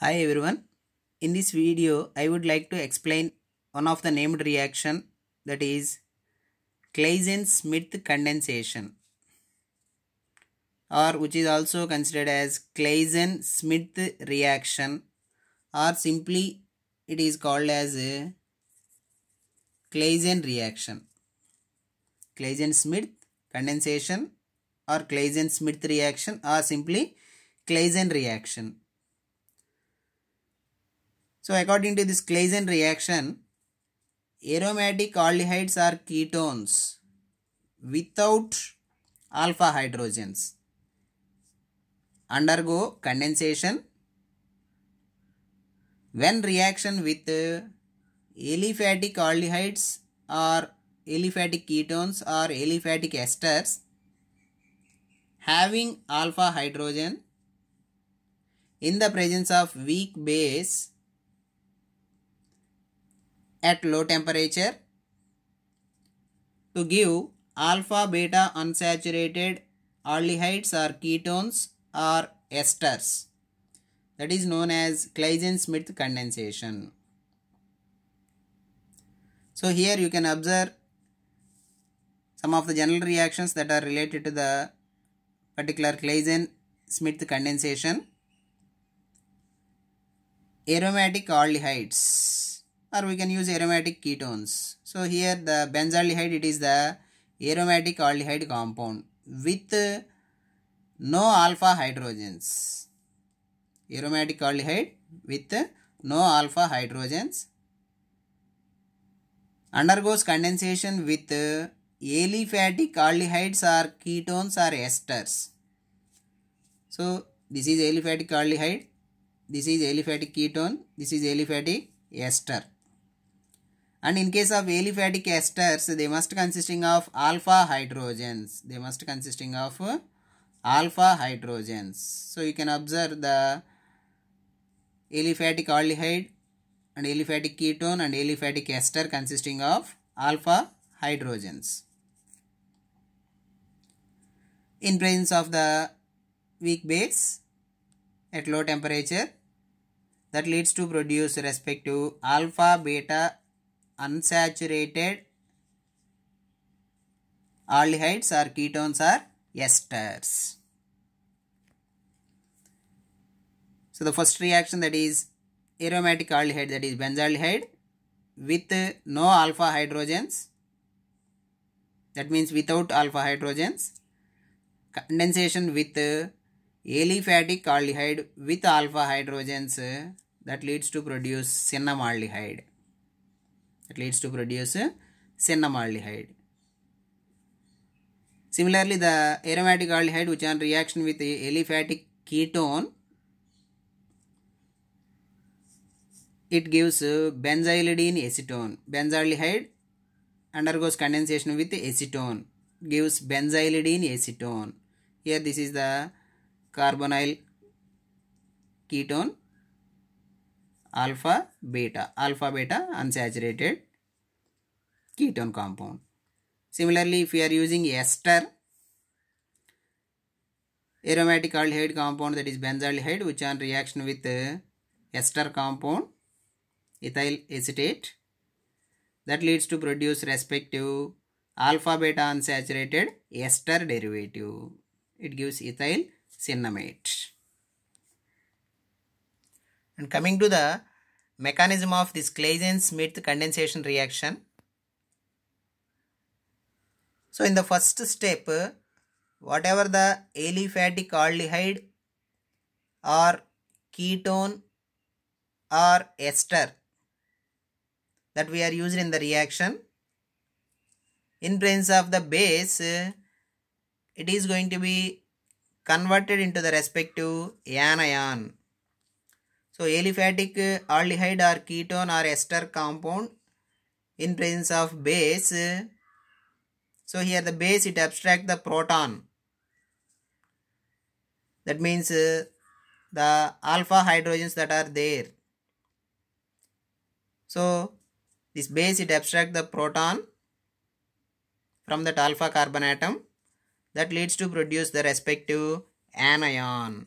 Hi everyone. In this video, I would like to explain one of the named reaction that is Claisen-Smith condensation or which is also considered as Claisen-Smith reaction or simply it is called as a Claisen reaction. Claisen-Smith condensation or Claisen-Smith reaction or simply Claisen reaction. So according to this Claisen reaction, aromatic aldehydes are ketones without alpha hydrogens undergo condensation when reaction with uh, aliphatic aldehydes or aliphatic ketones or aliphatic esters having alpha hydrogen in the presence of weak base at low temperature to give alpha beta unsaturated aldehydes or ketones or esters that is known as Claisen-Smith condensation. So here you can observe some of the general reactions that are related to the particular Claisen-Smith condensation. Aromatic aldehydes or we can use aromatic ketones. So here the benzaldehyde it is the aromatic aldehyde compound with no alpha hydrogens. Aromatic aldehyde with no alpha hydrogens undergoes condensation with aliphatic aldehydes or ketones or esters. So this is aliphatic aldehyde, this is aliphatic ketone, this is aliphatic ester. And in case of aliphatic esters, they must consisting of alpha hydrogens. They must consisting of uh, alpha hydrogens. So you can observe the aliphatic aldehyde and aliphatic ketone and aliphatic ester consisting of alpha hydrogens. In presence of the weak base at low temperature that leads to produce respective alpha, beta unsaturated aldehydes or ketones are esters. So the first reaction that is aromatic aldehyde that is benzaldehyde with no alpha hydrogens that means without alpha hydrogens condensation with aliphatic aldehyde with alpha hydrogens that leads to produce cinnamaldehyde that leads to produce cinnamaldehyde. Similarly, the aromatic aldehyde which are reaction with the aliphatic ketone, it gives uh, benzylidene acetone. Benzaldehyde undergoes condensation with acetone, gives benzylidene acetone. Here this is the carbonyl ketone alpha beta alpha beta unsaturated ketone compound similarly if we are using ester aromatic aldehyde compound that is benzaldehyde which on reaction with uh, ester compound ethyl acetate that leads to produce respective alpha beta unsaturated ester derivative it gives ethyl cinnamate and coming to the mechanism of this Claisen-Smith condensation reaction. So in the first step, whatever the aliphatic aldehyde or ketone or ester that we are using in the reaction, in presence of the base, it is going to be converted into the respective anion so aliphatic aldehyde or ketone or ester compound in presence of base. So here the base it abstract the proton. That means the alpha hydrogens that are there. So this base it abstract the proton from that alpha carbon atom that leads to produce the respective anion.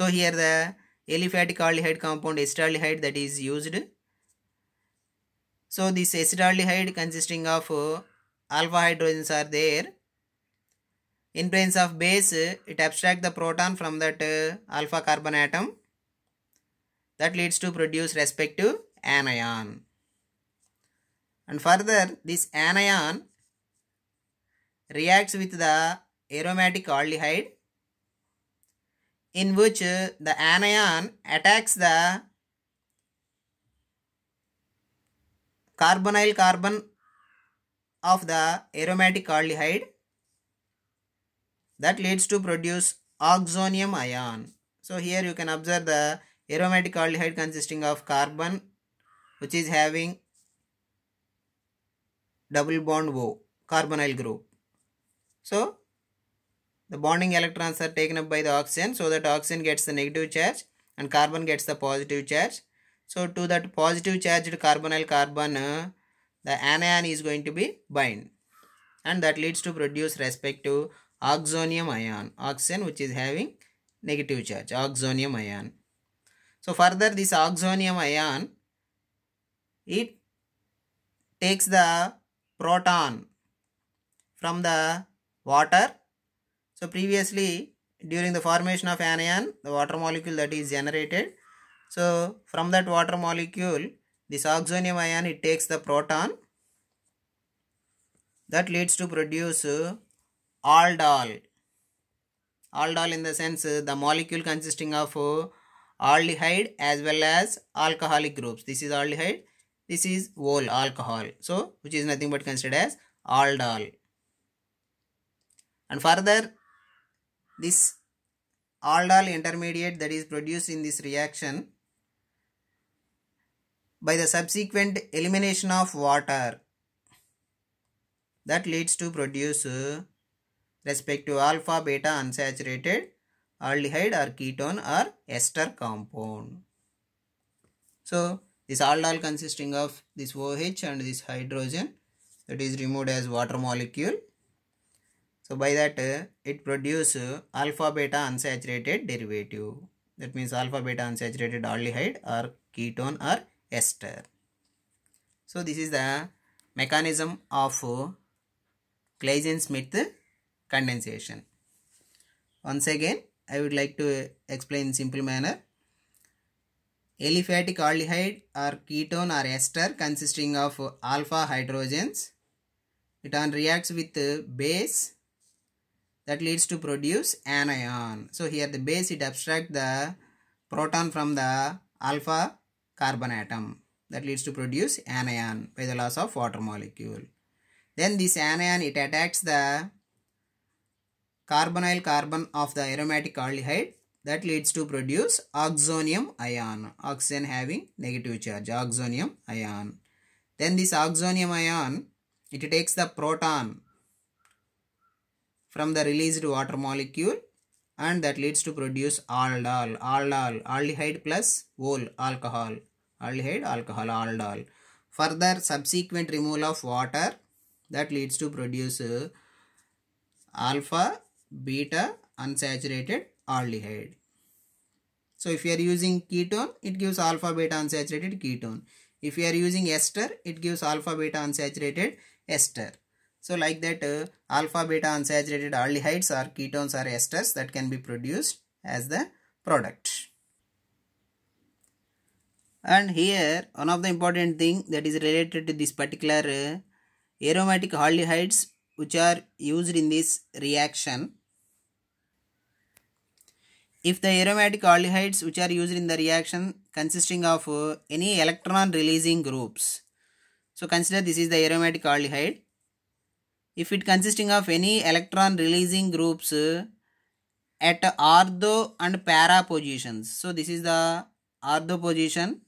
So here the aliphatic aldehyde compound acetaldehyde that is used. So this acetaldehyde consisting of uh, alpha hydrogens are there. In presence of base, it abstracts the proton from that uh, alpha carbon atom. That leads to produce respective anion. And further, this anion reacts with the aromatic aldehyde in which the anion attacks the carbonyl carbon of the aromatic aldehyde that leads to produce oxonium ion. So here you can observe the aromatic aldehyde consisting of carbon which is having double bond O carbonyl group. So the bonding electrons are taken up by the oxygen so that oxygen gets the negative charge and carbon gets the positive charge. So to that positive charged carbonyl carbon, uh, the anion is going to be bind. And that leads to produce respective oxonium ion, oxygen which is having negative charge, oxonium ion. So further this oxonium ion, it takes the proton from the water so previously during the formation of anion the water molecule that is generated. So from that water molecule this oxonium ion it takes the proton that leads to produce aldol. Aldol in the sense the molecule consisting of aldehyde as well as alcoholic groups. This is aldehyde, this is whole alcohol. So, which is nothing but considered as aldol. And further, this aldol intermediate that is produced in this reaction by the subsequent elimination of water that leads to produce uh, respect to alpha beta unsaturated aldehyde or ketone or ester compound. So this aldol consisting of this OH and this hydrogen that is removed as water molecule so by that uh, it produces uh, alpha beta unsaturated derivative. That means alpha beta unsaturated aldehyde or ketone or ester. So this is the mechanism of Claisen-Smith uh, condensation. Once again I would like to explain in simple manner. Aliphatic aldehyde or ketone or ester consisting of alpha hydrogens. It reacts with base that leads to produce anion. So here the base it abstract the proton from the alpha carbon atom that leads to produce anion by the loss of water molecule. Then this anion it attacks the carbonyl carbon of the aromatic aldehyde that leads to produce oxonium ion. Oxygen having negative charge, oxonium ion. Then this oxonium ion, it takes the proton from the released water molecule and that leads to produce aldol, aldol, aldehyde plus ol, alcohol, aldehyde, alcohol, aldol. Further subsequent removal of water that leads to produce alpha, beta, unsaturated aldehyde. So if you are using ketone, it gives alpha beta unsaturated ketone. If you are using ester, it gives alpha beta unsaturated ester. So like that uh, alpha beta unsaturated aldehydes or ketones or esters that can be produced as the product. And here one of the important thing that is related to this particular uh, aromatic aldehydes which are used in this reaction. If the aromatic aldehydes which are used in the reaction consisting of uh, any electron releasing groups. So consider this is the aromatic aldehyde if it consisting of any electron releasing groups at ortho and para positions. So this is the ortho position.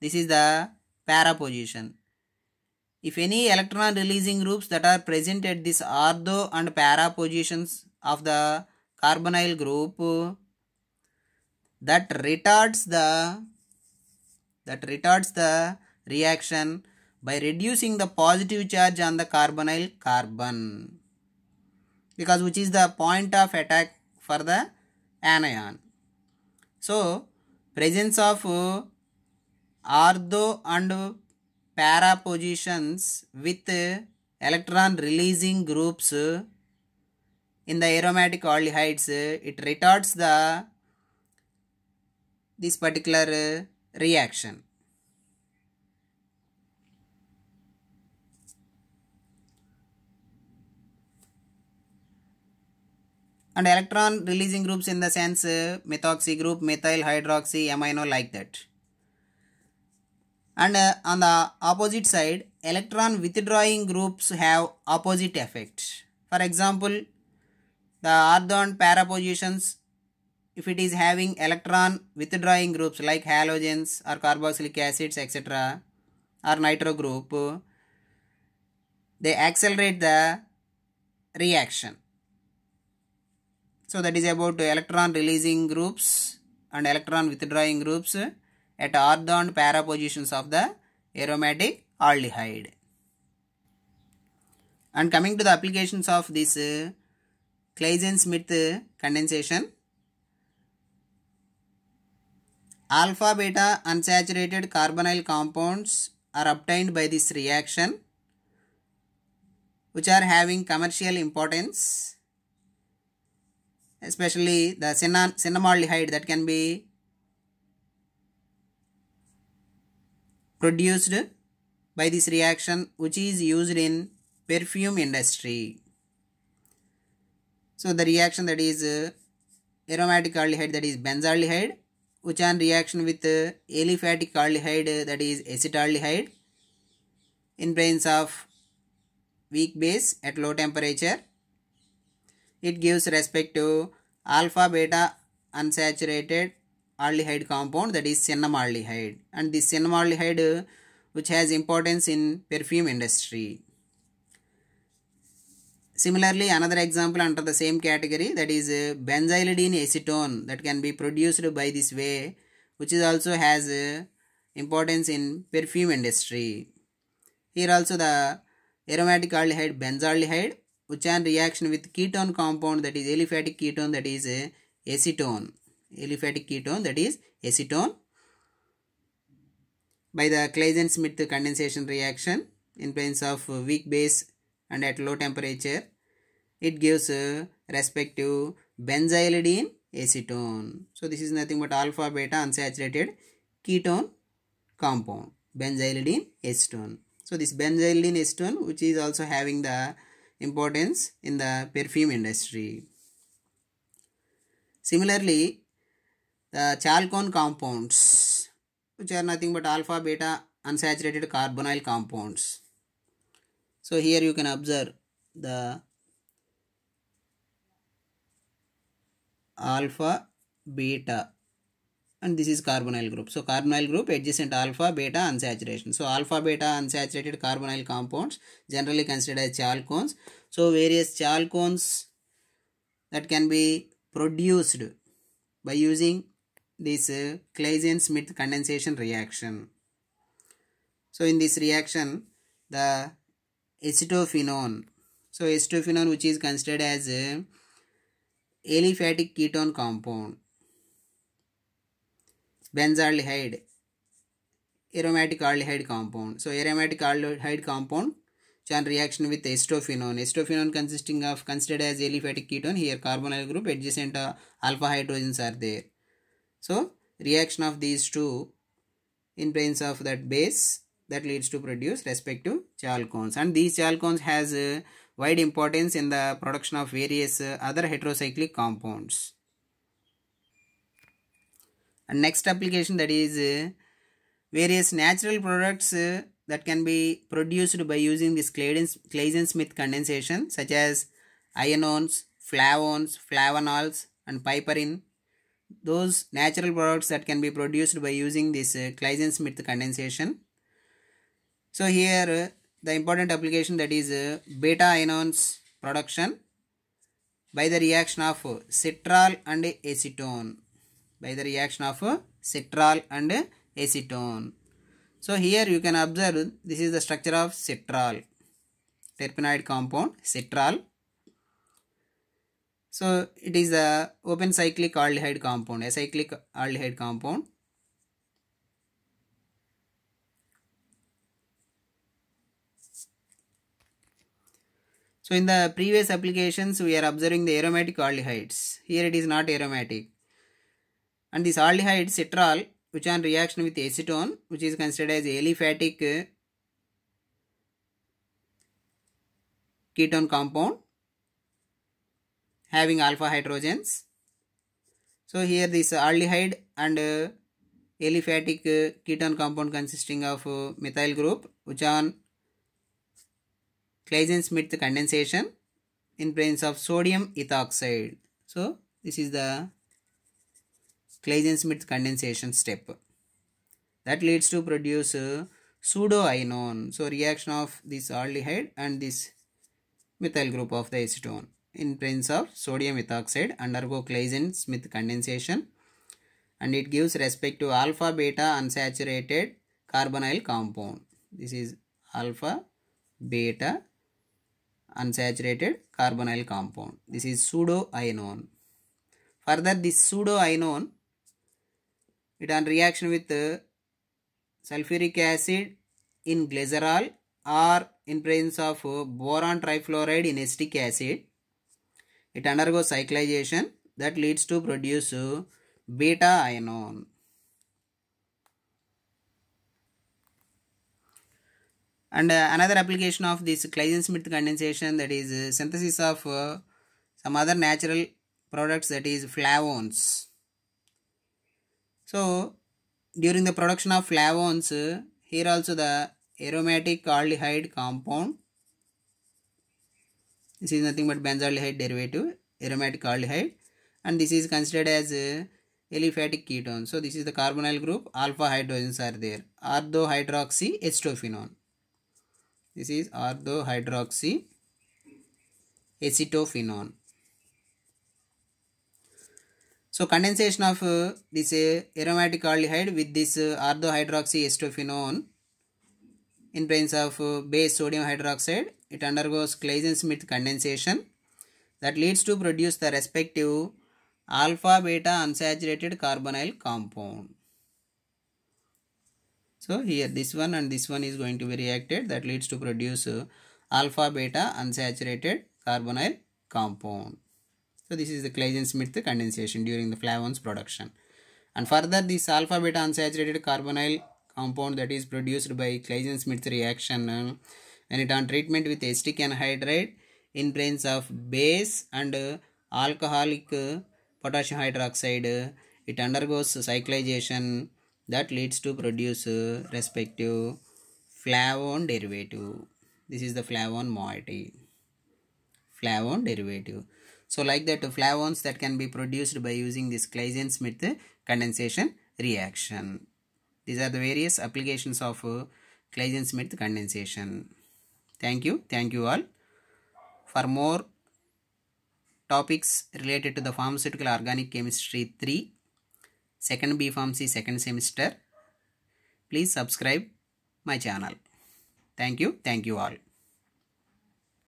This is the para position. If any electron releasing groups that are present at this ortho and para positions of the carbonyl group that retards the that retards the reaction by reducing the positive charge on the carbonyl carbon because which is the point of attack for the anion. So, presence of uh, ortho and para positions with uh, electron releasing groups uh, in the aromatic aldehydes it retards the this particular reaction and electron releasing groups in the sense uh, methoxy group, methyl hydroxy, amino like that. And uh, on the opposite side, electron withdrawing groups have opposite effect. For example, the orthon para positions, if it is having electron withdrawing groups like halogens or carboxylic acids etc or nitro group, they accelerate the reaction so that is about electron releasing groups and electron withdrawing groups at ortho and para positions of the aromatic aldehyde. And coming to the applications of this uh, Claisen-Smith condensation, alpha beta unsaturated carbonyl compounds are obtained by this reaction which are having commercial importance especially the cinnamaldehyde that can be produced by this reaction which is used in perfume industry. So the reaction that is uh, aromatic aldehyde that is benzaldehyde which are reaction with uh, aliphatic aldehyde uh, that is acetaldehyde in presence of weak base at low temperature it gives respect to alpha beta unsaturated aldehyde compound that is cinnamaldehyde and this cinnamaldehyde which has importance in perfume industry. Similarly, another example under the same category that is uh, benzylidene acetone that can be produced by this way which is also has uh, importance in perfume industry. Here also the aromatic aldehyde benzaldehyde which are reaction with ketone compound that is aliphatic ketone that is uh, acetone aliphatic ketone that is acetone by the Claisen-Smith condensation reaction in presence of weak base and at low temperature it gives a uh, respective benzylidine acetone. So this is nothing but alpha beta unsaturated ketone compound benzylidine acetone. So this benzylidine acetone which is also having the importance in the perfume industry. Similarly, the chalcone compounds, which are nothing but alpha, beta, unsaturated carbonyl compounds. So here you can observe the alpha, beta and this is carbonyl group. So carbonyl group adjacent alpha, beta, unsaturation. So alpha, beta, unsaturated carbonyl compounds generally considered as chalcones. So various chalcones that can be produced by using this uh, Claisen-Smith condensation reaction. So in this reaction, the acetophenone, so acetophenone which is considered as a uh, aliphatic ketone compound benzaldehyde aromatic aldehyde compound so aromatic aldehyde compound chain reaction with Ester phenone consisting of considered as aliphatic ketone here carbonyl group adjacent alpha hydrogens are there so reaction of these two in presence of that base that leads to produce respective chalcones and these chalcones has a uh, wide importance in the production of various uh, other heterocyclic compounds and next application that is uh, various natural products uh, that can be produced by using this Claisen-Smith condensation such as ionones, flavones, flavonols and piperin. Those natural products that can be produced by using this uh, Claisen-Smith condensation. So here the important application that is beta ionones production by the reaction of citral and acetone by the reaction of uh, citral and acetone. So here you can observe this is the structure of citral, terpenoid compound citral. So it is the open cyclic aldehyde compound, acyclic aldehyde compound. So in the previous applications we are observing the aromatic aldehydes. Here it is not aromatic and this aldehyde citral, which are in reaction with acetone which is considered as aliphatic ketone compound having alpha hydrogens. So here this aldehyde and aliphatic ketone compound consisting of methyl group which on Claisen-Smith condensation in presence of sodium ethoxide. So this is the Claisen-Smith condensation step. That leads to produce uh, pseudoinon. So reaction of this aldehyde and this methyl group of the acetone in presence of sodium ethoxide undergo Claisen-Smith condensation and it gives respect to alpha beta unsaturated carbonyl compound. This is alpha beta unsaturated carbonyl compound. This is pseudoinon. Further, this pseudoinon it on reaction with uh, sulfuric acid in glycerol or in presence of uh, boron trifluoride in acetic acid. It undergoes cyclization that leads to produce uh, beta ion. And uh, another application of this Claisen-Smith condensation that is uh, synthesis of uh, some other natural products that is flavones. So during the production of flavones, here also the aromatic aldehyde compound. This is nothing but benzaldehyde derivative, aromatic aldehyde. And this is considered as uh, aliphatic ketone. So this is the carbonyl group, alpha hydrogens are there. hydroxy acetophenone. This is orthohydroxy acetophenone. So condensation of uh, this uh, aromatic aldehyde with this uh, orthohydroxy estophenone in presence of uh, base sodium hydroxide, it undergoes Claisen-Smith condensation that leads to produce the respective alpha beta unsaturated carbonyl compound. So here this one and this one is going to be reacted that leads to produce uh, alpha beta unsaturated carbonyl compound. So this is the Claisen-Smith condensation during the flavons production. And further this alpha beta unsaturated carbonyl compound that is produced by Claisen-Smith reaction uh, when it on treatment with acetic anhydride in presence of base and uh, alcoholic uh, potassium hydroxide uh, it undergoes cyclization that leads to produce uh, respective flavon derivative. This is the flavon moiety. Flavon derivative. So like that flavones that can be produced by using this Claisen-Smith condensation reaction. These are the various applications of uh, Claisen-Smith condensation. Thank you. Thank you all. For more topics related to the pharmaceutical organic chemistry 3, second B Pharmacy second semester, please subscribe my channel. Thank you. Thank you all.